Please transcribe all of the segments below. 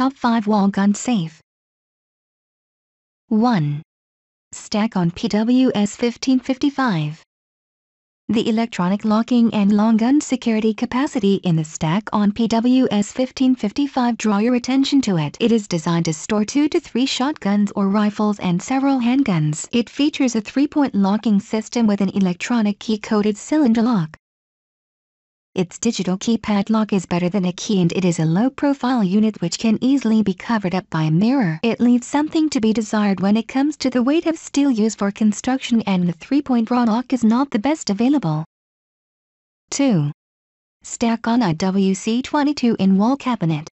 Top 5 Wall Gun Safe 1. Stack on PWS 1555 The electronic locking and long gun security capacity in the stack on PWS 1555 draw your attention to it. It is designed to store 2 to 3 shotguns or rifles and several handguns. It features a 3-point locking system with an electronic key-coded cylinder lock. Its digital keypad lock is better than a key and it is a low-profile unit which can easily be covered up by a mirror. It leaves something to be desired when it comes to the weight of steel used for construction and the 3-point rod lock is not the best available. 2. Stack on a wc 22 in wall cabinet.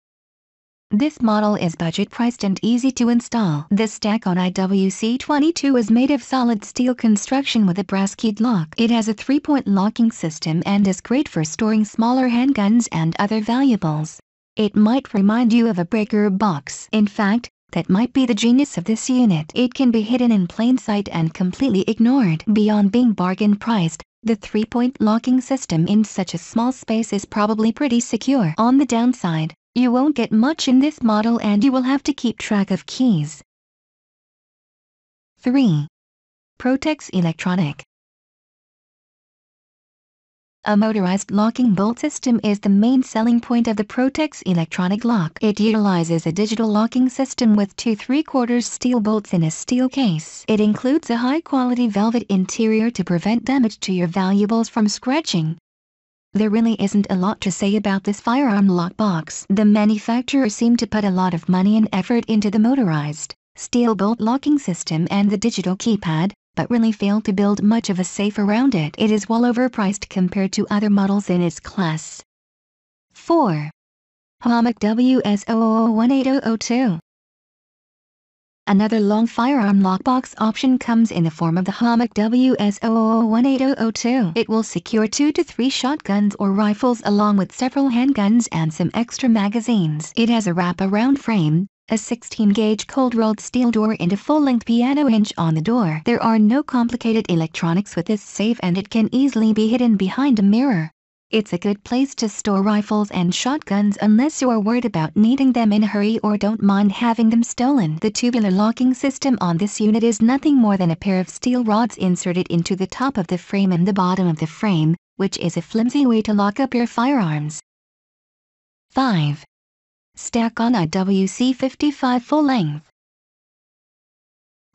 This model is budget priced and easy to install. The stack on IWC22 is made of solid steel construction with a brass keyed lock. It has a three-point locking system and is great for storing smaller handguns and other valuables. It might remind you of a breaker box. In fact, that might be the genius of this unit. It can be hidden in plain sight and completely ignored. Beyond being bargain priced, the three-point locking system in such a small space is probably pretty secure. On the downside, you won't get much in this model and you will have to keep track of keys. 3. Protex Electronic a motorized locking bolt system is the main selling point of the Protex electronic lock. It utilizes a digital locking system with two 3 quarters steel bolts in a steel case. It includes a high-quality velvet interior to prevent damage to your valuables from scratching. There really isn't a lot to say about this firearm lockbox. The manufacturer seemed to put a lot of money and effort into the motorized, steel bolt locking system and the digital keypad, but really failed to build much of a safe around it. It is well overpriced compared to other models in its class. 4. Hammock WS0018002 Another long firearm lockbox option comes in the form of the Hammock ws 18002 It will secure 2 to 3 shotguns or rifles along with several handguns and some extra magazines. It has a wrap-around frame, a 16-gauge cold-rolled steel door and a full-length piano hinge on the door. There are no complicated electronics with this safe and it can easily be hidden behind a mirror. It's a good place to store rifles and shotguns unless you're worried about needing them in a hurry or don't mind having them stolen. The tubular locking system on this unit is nothing more than a pair of steel rods inserted into the top of the frame and the bottom of the frame, which is a flimsy way to lock up your firearms. 5. Stack on a WC-55 full length.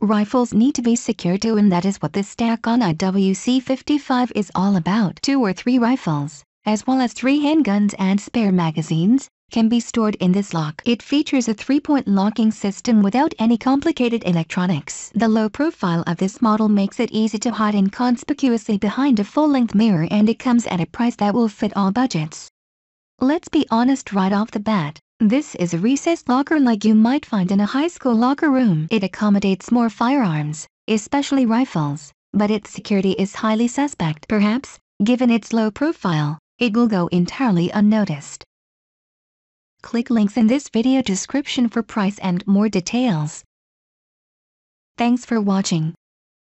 Rifles need to be secure too and that is what this stack on IWC-55 is all about. Two or three rifles, as well as three handguns and spare magazines, can be stored in this lock. It features a three-point locking system without any complicated electronics. The low profile of this model makes it easy to hide inconspicuously behind a full-length mirror and it comes at a price that will fit all budgets. Let's be honest right off the bat, this is a recessed locker like you might find in a high school locker room. It accommodates more firearms, especially rifles, but its security is highly suspect. Perhaps, given its low profile, it will go entirely unnoticed. Click links in this video description for price and more details. Thanks for watching.